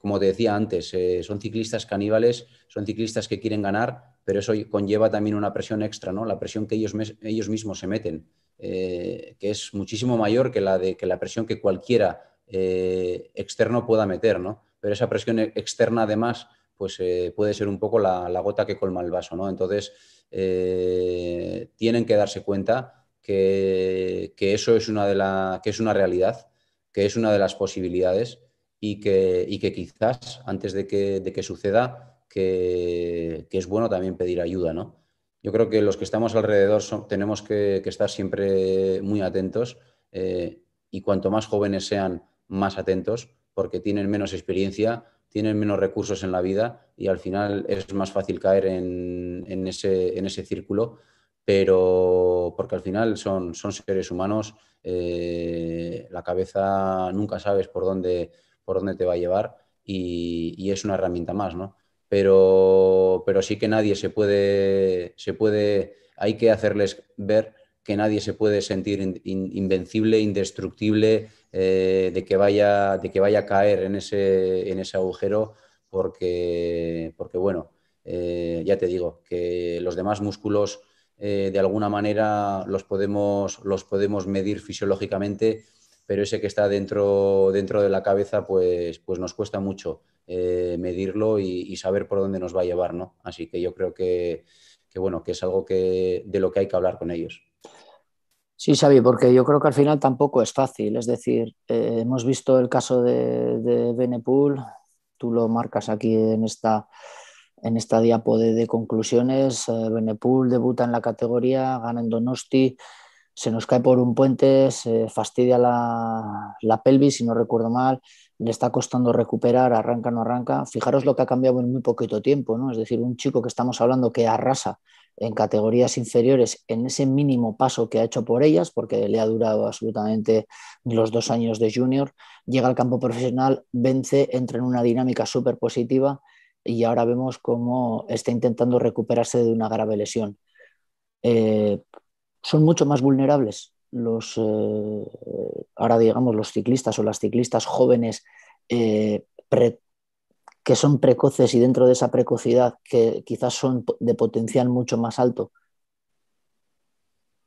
como decía antes, eh, son ciclistas caníbales, son ciclistas que quieren ganar, pero eso conlleva también una presión extra, ¿no? la presión que ellos mismos se meten. Eh, que es muchísimo mayor que la, de, que la presión que cualquiera eh, externo pueda meter, ¿no? Pero esa presión e, externa, además, pues eh, puede ser un poco la, gota que colma el vaso, ¿no? Entonces, tienen que darse cuenta que, eso es una, de la, que es una realidad, que es una de las posibilidades y que, que quizás antes de que, de que suceda, que, que es bueno también pedir ayuda, ¿no? yo creo que los que estamos alrededor tenemos que, estar siempre muy atentos eh, y cuanto más jóvenes sean, más atentos, porque tienen menos experiencia, tienen menos recursos en la vida y al final es más fácil caer en, ese, en círculo, pero porque al final son, seres humanos, eh, la cabeza nunca sabes por dónde, por dónde te va a llevar y es una herramienta más, ¿no? pero, sí que nadie se puede, se puede, hay que hacerles ver que nadie se puede sentir invencible, indestructible, eh, de, que vaya, de que vaya a caer en ese, en ese agujero, porque, porque bueno, eh, ya te digo, que los demás músculos eh, de alguna manera los podemos, los podemos medir fisiológicamente pero ese que está dentro, dentro de la cabeza, pues, pues nos cuesta mucho eh, medirlo y, saber por dónde nos va a llevar, ¿no? Así que yo creo que, bueno, que es algo que, de lo que hay que hablar con ellos. Sí, Xavi, porque yo creo que al final tampoco es fácil. Es decir, eh, hemos visto el caso de, de Benepool, tú lo marcas aquí en esta, en esta diapo de, conclusiones. Eh, debuta en la categoría, gana en Donosti, se nos cae por un puente, se fastidia la, pelvis, si no recuerdo mal, le está costando recuperar, arranca, no arranca. Fijaros lo que ha cambiado en muy poquito tiempo, ¿no? Es decir, un chico que estamos hablando que arrasa en categorías inferiores en ese mínimo paso que ha hecho por ellas, porque le ha durado absolutamente los dos años de junior, llega al campo profesional, vence, entra en una dinámica súper positiva y ahora vemos cómo está intentando recuperarse de una grave lesión. Eh, son mucho más vulnerables los, eh, ahora digamos, los ciclistas o las ciclistas jóvenes eh, que son precoces y dentro de esa precocidad que quizás son de potencial mucho más alto.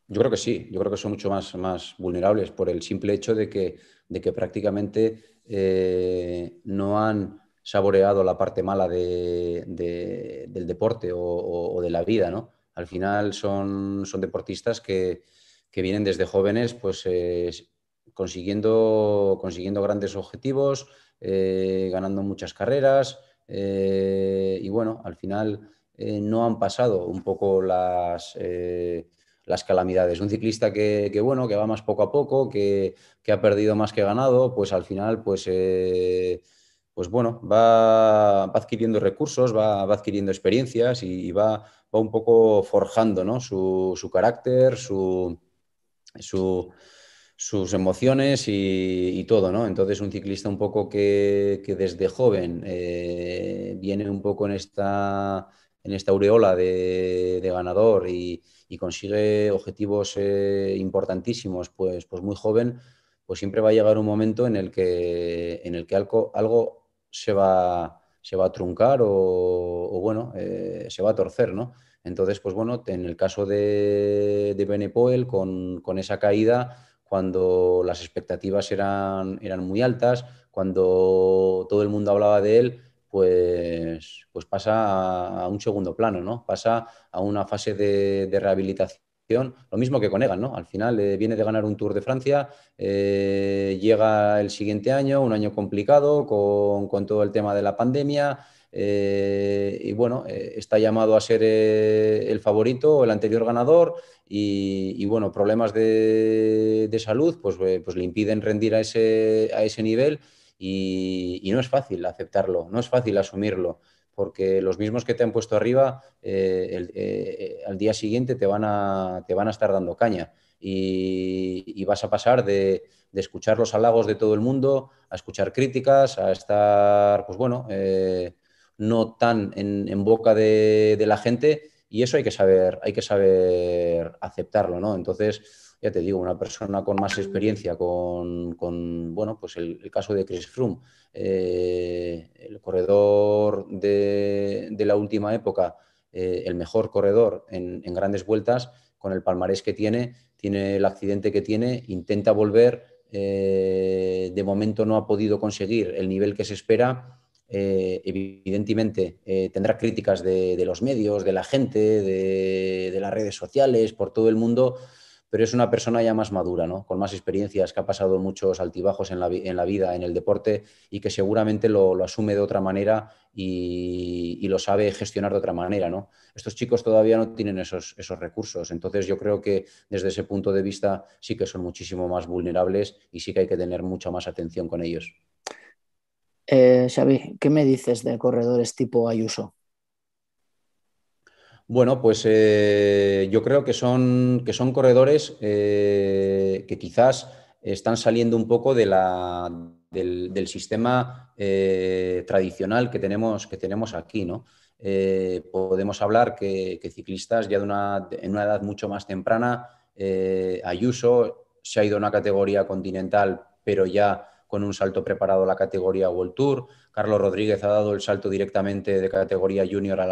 Yo creo que sí, yo creo que son mucho más, más vulnerables por el simple hecho de que, de que prácticamente eh, no han saboreado la parte mala del deporte o de la vida, ¿no? al final son, son deportistas que, vienen desde jóvenes pues, eh, consiguiendo, consiguiendo grandes objetivos, eh, ganando muchas carreras eh, y bueno, al final no han pasado un poco las las calamidades. Un ciclista que, bueno, que va más poco a poco, que, ha perdido más que ganado, pues al final, pues pues bueno, va, adquiriendo recursos, va, adquiriendo experiencias y, va, un poco forjando su, carácter, sus emociones y, todo, ¿no? Entonces un ciclista un poco que, desde joven eh, viene un poco en esta, en esta aureola de, ganador y, consigue objetivos eh, importantísimos, pues, pues muy joven, pues siempre va a llegar un momento en el que, en el que algo se va, se va a truncar o, bueno, eh, se va a torcer, ¿no? Entonces, pues bueno, en el caso de, de Benepoel, con, con, esa caída, cuando las expectativas eran, eran muy altas, cuando todo el mundo hablaba de él, pues, pues pasa a, un segundo plano, ¿no? Pasa a una fase de rehabilitación lo mismo que con Egan, ¿no? Al final eh, viene de ganar un Tour de Francia, eh, llega el siguiente año, un año complicado con, todo el tema de la pandemia. Eh, y bueno, está llamado a ser el favorito, el anterior ganador, y, bueno, problemas de, salud pues, pues, le impiden rendir a ese, a ese nivel y no es fácil aceptarlo, no es fácil asumirlo porque los mismos que te han puesto arriba eh, eh, eh, al día siguiente te van, a, te van a estar dando caña y, vas a pasar de, escuchar los halagos de todo el mundo a escuchar críticas, a estar, pues bueno, no tan en, boca de, de, la gente y eso hay que saber, hay que saber aceptarlo, ¿no? Entonces ya te digo, una persona con más experiencia, con, bueno, pues el, caso de Chris Froome, eh, el corredor de, la última época, eh, el mejor corredor en, grandes vueltas, con el palmarés que tiene, tiene el accidente que tiene, intenta volver, eh, de momento no ha podido conseguir el nivel que se espera. evidentemente tendrá críticas de, los medios, de la gente, de, las redes sociales, por todo el mundo, pero es una persona ya más madura, ¿no? con más experiencias, que ha pasado muchos altibajos en la, vida, en el deporte, y que seguramente lo, asume de otra manera y, lo sabe gestionar de otra manera. ¿no? Estos chicos todavía no tienen esos, recursos, entonces yo creo que desde ese punto de vista sí que son muchísimo más vulnerables y sí que hay que tener mucha más atención con ellos. Eh, Xavi, ¿qué me dices de corredores tipo Ayuso? Bueno, pues eh, yo creo que son, que son corredores eh, que quizás están saliendo un poco de la, del, sistema eh, tradicional que tenemos, que tenemos aquí, ¿no? podemos hablar que, ciclistas ya de una, en una edad mucho más temprana, Ayuso se ha ido a una categoría continental, pero ya con un salto preparado a la categoría World Tour. Carlos Rodríguez ha dado el salto directamente de categoría junior a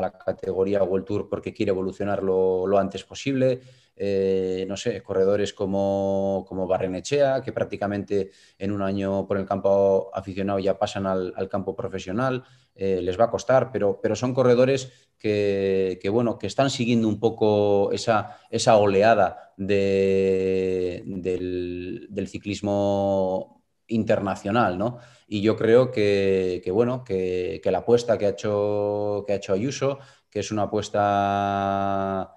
la, categoría World Tour porque quiere evolucionar lo, antes posible. Eh, no sé, corredores como, como Barrenechea, que prácticamente en un año por el campo aficionado ya pasan al, campo profesional, eh, les va a costar, pero, pero son corredores que, bueno, que están siguiendo un poco esa, esa oleada del, del ciclismo internacional, ¿no? Y yo creo que, bueno, que, la apuesta que ha, hecho, que ha hecho Ayuso, que es una apuesta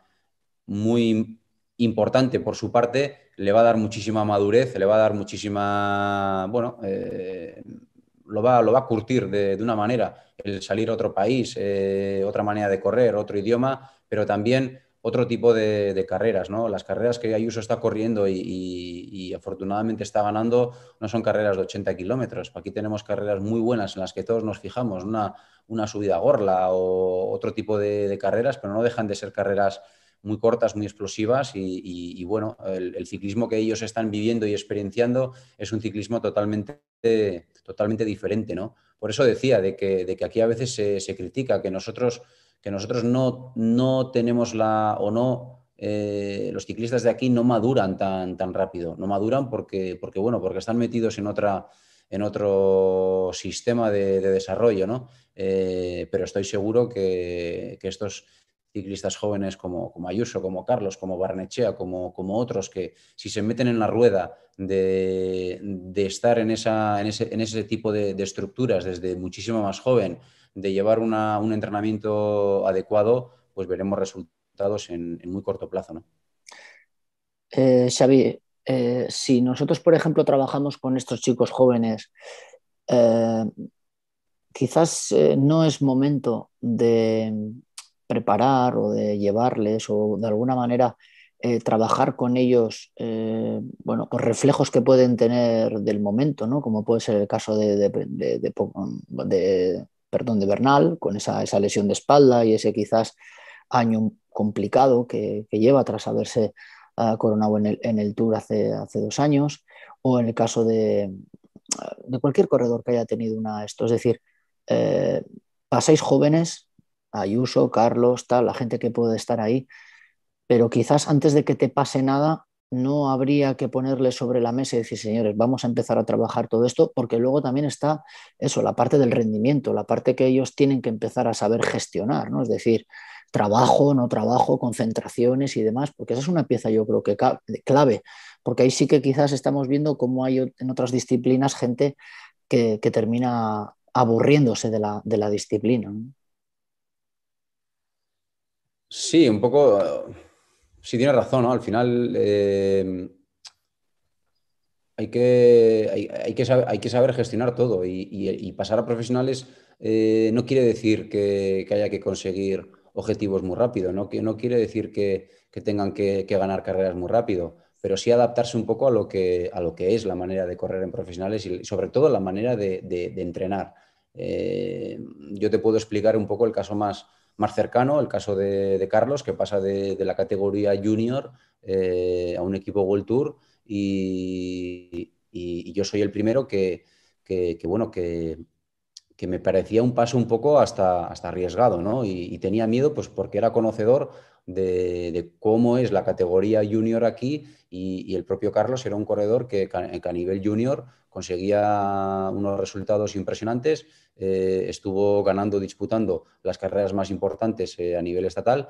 muy importante por su parte, le va a dar muchísima madurez, le va a dar muchísima, bueno, eh, lo, va, lo va a curtir de, una manera, el salir a otro país, eh, otra manera de correr, otro idioma, pero también otro tipo de, carreras, ¿no? Las carreras que Ayuso está corriendo y, afortunadamente está ganando no son carreras de 80 kilómetros. Aquí tenemos carreras muy buenas en las que todos nos fijamos, una, subida a gorla o otro tipo de, carreras, pero no dejan de ser carreras muy cortas, muy explosivas y, bueno, el, ciclismo que ellos están viviendo y experienciando es un ciclismo totalmente, totalmente diferente, ¿no? Por eso decía de que, de que aquí a veces se critica que nosotros que nosotros no, tenemos la o no eh, los ciclistas de aquí no maduran tan, tan rápido, no maduran porque, porque, bueno, porque están metidos en, otra, en otro sistema de, desarrollo, ¿no? Eh, pero estoy seguro que, estos ciclistas jóvenes como, como Ayuso, como Carlos, como Barnechea, como, otros, que si se meten en la rueda de, estar en, ese, tipo de estructuras desde muchísimo más joven, de llevar un entrenamiento adecuado, pues veremos resultados en, muy corto plazo. ¿no? Eh, Xavi, eh, si nosotros, por ejemplo, trabajamos con estos chicos jóvenes, eh, quizás no es momento de preparar o de llevarles o de alguna manera trabajar con ellos, bueno, con reflejos que pueden tener del momento, ¿no? Como puede ser el caso de perdón, de Bernal, con esa, lesión de espalda y ese quizás año complicado que, lleva tras haberse ah, coronado en el, Tour hace, hace dos años, o en el caso de, cualquier corredor que haya tenido una esto. Es decir, eh, pasáis jóvenes, Ayuso, Carlos, tal, la gente que puede estar ahí, pero quizás antes de que te pase nada, no habría que ponerle sobre la mesa y decir, señores, vamos a empezar a trabajar todo esto, porque luego también está eso, la parte del rendimiento, la parte que ellos tienen que empezar a saber gestionar, ¿no? Es decir, trabajo, no trabajo, concentraciones y demás, porque esa es una pieza yo creo que clave, porque ahí sí que quizás estamos viendo cómo hay en otras disciplinas gente que, termina aburriéndose de la, disciplina. Sí, un poco Sí, tiene razón, Al final eh, hay, que, que saber, gestionar todo y, pasar a profesionales eh, no quiere decir que, haya que conseguir objetivos muy rápido, no, quiere decir que, tengan que, ganar carreras muy rápido, pero sí adaptarse un poco a lo que, a lo que es la manera de correr en profesionales y sobre todo la manera de, entrenar. Eh, yo te puedo explicar un poco el caso más, más cercano, el caso de, Carlos, que pasa de, la categoría junior eh, a un equipo World Tour y, yo soy el primero que, bueno, que, me parecía un paso un poco hasta, hasta arriesgado, ¿no? Y, tenía miedo pues porque era conocedor de, de cómo es la categoría junior aquí y, el propio Carlos era un corredor que a nivel junior conseguía unos resultados impresionantes, eh, estuvo ganando, disputando las carreras más importantes eh, a nivel estatal,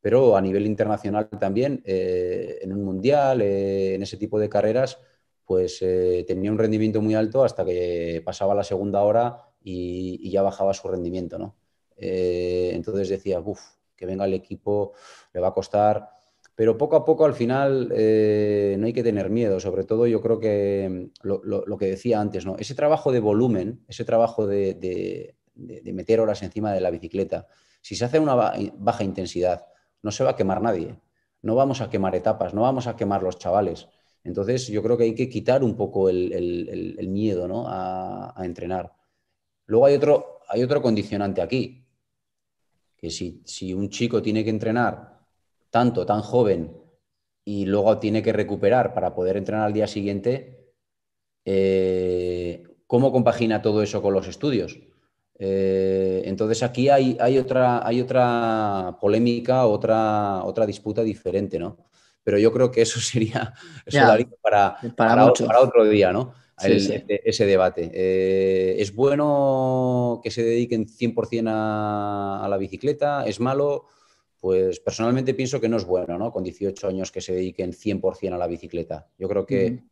pero a nivel internacional también, eh, en un mundial, en ese tipo de carreras, pues tenía un rendimiento muy alto hasta que pasaba la segunda hora y, ya bajaba su rendimiento, ¿no? entonces decía, uff, que venga el equipo, le va a costar, pero poco a poco al final eh, no hay que tener miedo, sobre todo yo creo que mm, lo, que decía antes, ¿no? ese trabajo de volumen, ese trabajo de, meter horas encima de la bicicleta, si se hace a una baja intensidad, no se va a quemar nadie, no vamos a quemar etapas, no vamos a quemar los chavales. Entonces yo creo que hay que quitar un poco el, miedo ¿no? a, entrenar. Luego hay otro, hay otro condicionante aquí, que si un chico tiene que entrenar tanto, tan joven, y luego tiene que recuperar para poder entrenar al día siguiente, eh, ¿cómo compagina todo eso con los estudios? Eh, entonces aquí hay, hay, otra, hay otra polémica, otra, otra disputa diferente, ¿no? Pero yo creo que eso sería para, otro, día, ¿no? E-, ese debate. Eh, ¿Es bueno que se dediquen 100% a, a la bicicleta? ¿Es malo? pues personalmente pienso que no es bueno, ¿no? Con 18 años que se dediquen 100% a la bicicleta. Yo creo que,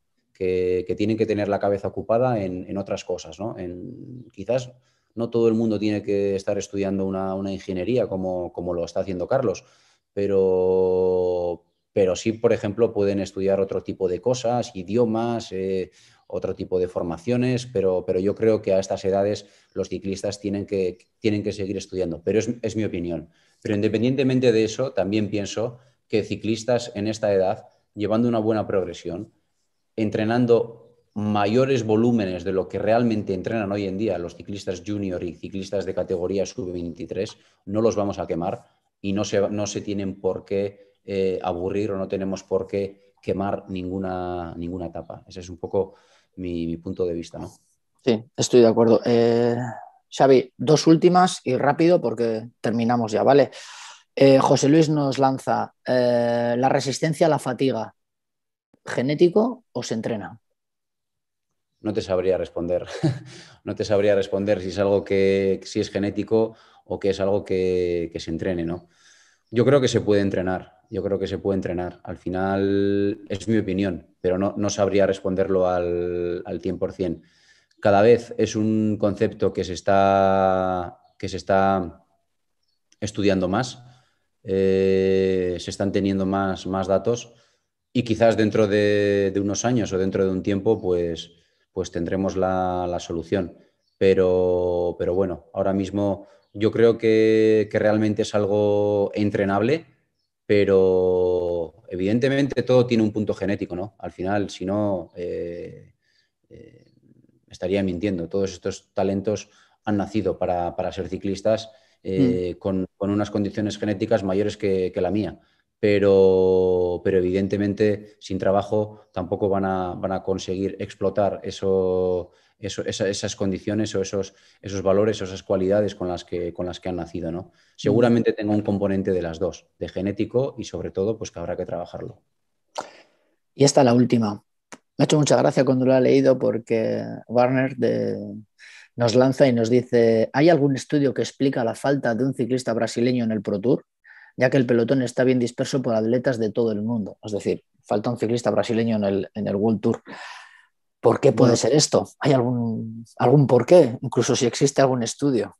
tienen que tener la cabeza ocupada en, otras cosas, ¿no? quizás no todo el mundo tiene que estar estudiando una, ingeniería como, lo está haciendo Carlos, pero, pero sí, por ejemplo, pueden estudiar otro tipo de cosas, idiomas, eh, otro tipo de formaciones, pero, pero yo creo que a estas edades los ciclistas tienen que, tienen que seguir estudiando, pero es mi opinión. Pero independientemente de eso, también pienso que ciclistas en esta edad, llevando una buena progresión, entrenando mayores volúmenes de lo que realmente entrenan hoy en día los ciclistas junior y ciclistas de categoría sub-23, no los vamos a quemar y no se, no se tienen por qué eh, aburrir o no tenemos por qué quemar ninguna, ninguna etapa. Ese es un poco mi, punto de vista. ¿no? Sí, estoy de acuerdo. Eh, Xavi, dos últimas y rápido porque terminamos ya, ¿vale? Eh, José Luis nos lanza, eh, ¿la resistencia a la fatiga genético o se entrena? No te sabría responder, no te sabría responder si es algo que, si es genético o que es algo que, se entrene, ¿no? Yo creo que se puede entrenar, yo creo que se puede entrenar. Al final es mi opinión, pero no, sabría responderlo al, al 100% cada vez es un concepto que se está, que se está estudiando más, eh, se están teniendo más, más datos y quizás dentro de, unos años o dentro de un tiempo pues, pues tendremos la, solución. Pero, bueno, ahora mismo yo creo que, realmente es algo entrenable, pero evidentemente todo tiene un punto genético, ¿no? Al final, si no, eh, eh, estaría mintiendo. Todos estos talentos han nacido para, ser ciclistas eh, mm. con, unas condiciones genéticas mayores que, la mía. Pero, pero, evidentemente sin trabajo tampoco van a, van a conseguir explotar eso, esas condiciones o esos, esos valores o esas cualidades con las que, con las que han nacido. ¿no? Mm. Seguramente tengo un componente de las dos, de genético y sobre todo pues que habrá que trabajarlo. Y hasta la última. Me ha hecho mucha gracia cuando lo ha leído porque Warner nos lanza y nos dice, ¿hay algún estudio que explica la falta de un ciclista brasileño en el Pro Tour? Ya que el pelotón está bien disperso por atletas de todo el mundo. Es decir, falta un ciclista brasileño en el, en el World Tour. ¿Por qué puede ser esto? ¿Hay algún, algún por qué? Incluso si existe algún estudio.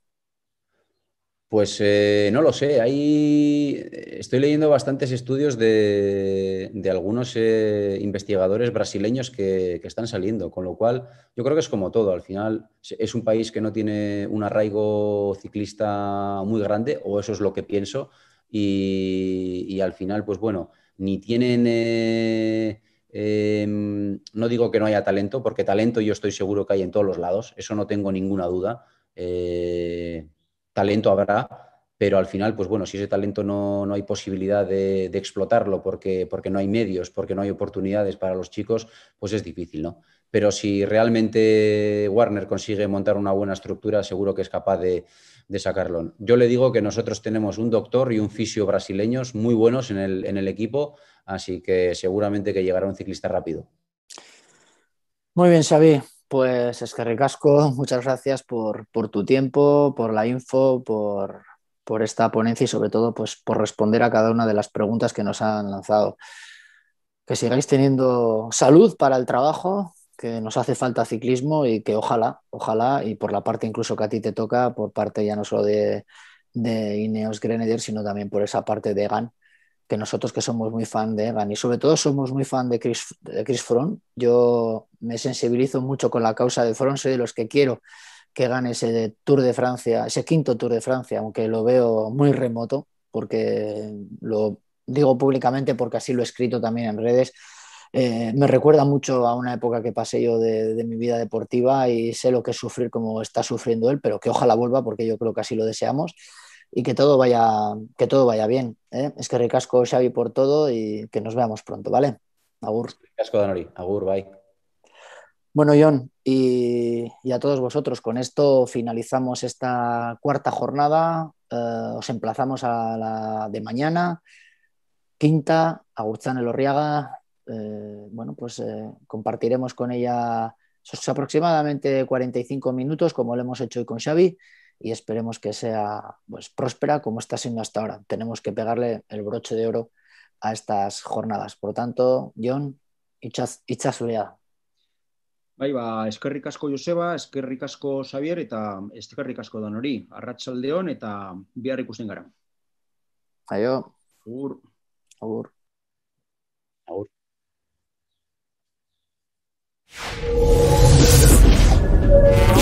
Pues eh, no lo sé, eh, estoy leyendo bastantes estudios de, algunos eh, investigadores brasileños que, están saliendo, con lo cual yo creo que es como todo, al final es un país que no tiene un arraigo ciclista muy grande, o eso es lo que pienso, y, al final, pues bueno, ni tienen... Em, no digo que no haya talento, porque talento yo estoy seguro que hay en todos los lados, eso no tengo ninguna duda talento habrá, pero al final, pues bueno, si ese talento no, no hay posibilidad de, explotarlo porque, porque no hay medios, porque no hay oportunidades para los chicos, pues es difícil, ¿no? Pero si realmente Warner consigue montar una buena estructura, seguro que es capaz de, sacarlo. Yo le digo que nosotros tenemos un doctor y un fisio brasileños muy buenos en el, en el equipo, así que seguramente que llegará un ciclista rápido. Muy bien, Xavier. Pues es que ricasco, muchas gracias por, tu tiempo, por la info, por, esta ponencia y sobre todo pues, por responder a cada una de las preguntas que nos han lanzado. Que sigáis teniendo salud para el trabajo, que nos hace falta ciclismo y que ojalá, ojalá, y por la parte incluso que a ti te toca, por parte ya no solo de, de Ineos Grenadier, sino también por esa parte de GAN, que nosotros que somos muy fan de Egan y sobre todo somos muy fan de Chris, de Chris Froome Yo me sensibilizo mucho con la causa de Froome soy de los que quiero que gane ese Tour de Francia, ese quinto Tour de Francia, aunque lo veo muy remoto, porque lo digo públicamente porque así lo he escrito también en redes. Eh, me recuerda mucho a una época que pasé yo de, de, mi vida deportiva y sé lo que es sufrir como está sufriendo él, pero que ojalá vuelva porque yo creo que así lo deseamos y que todo vaya, que todo vaya bien. ¿eh? Es que ricasco Xavi por todo y que nos veamos pronto, ¿vale? Agur. Danori, agur, bye. Bueno, John, y, a todos vosotros, con esto finalizamos esta cuarta jornada. Eh, os emplazamos a la de mañana, quinta, Agustán Elorriaga. Eh, bueno, pues compartiremos con ella aproximadamente 45 minutos, como lo hemos hecho hoy con Xavi y esperemos que sea pues, próspera como está siendo hasta ahora. Tenemos que pegarle el broche de oro a estas jornadas. Por lo tanto, John, su leada. Bai, ba, eskerrik asko Joseba, eskerrik asko Xavier eta eskerrik asko dan hori. Arratsaldeon eta bihar ikusten gara. Aio. Adiós. Agur.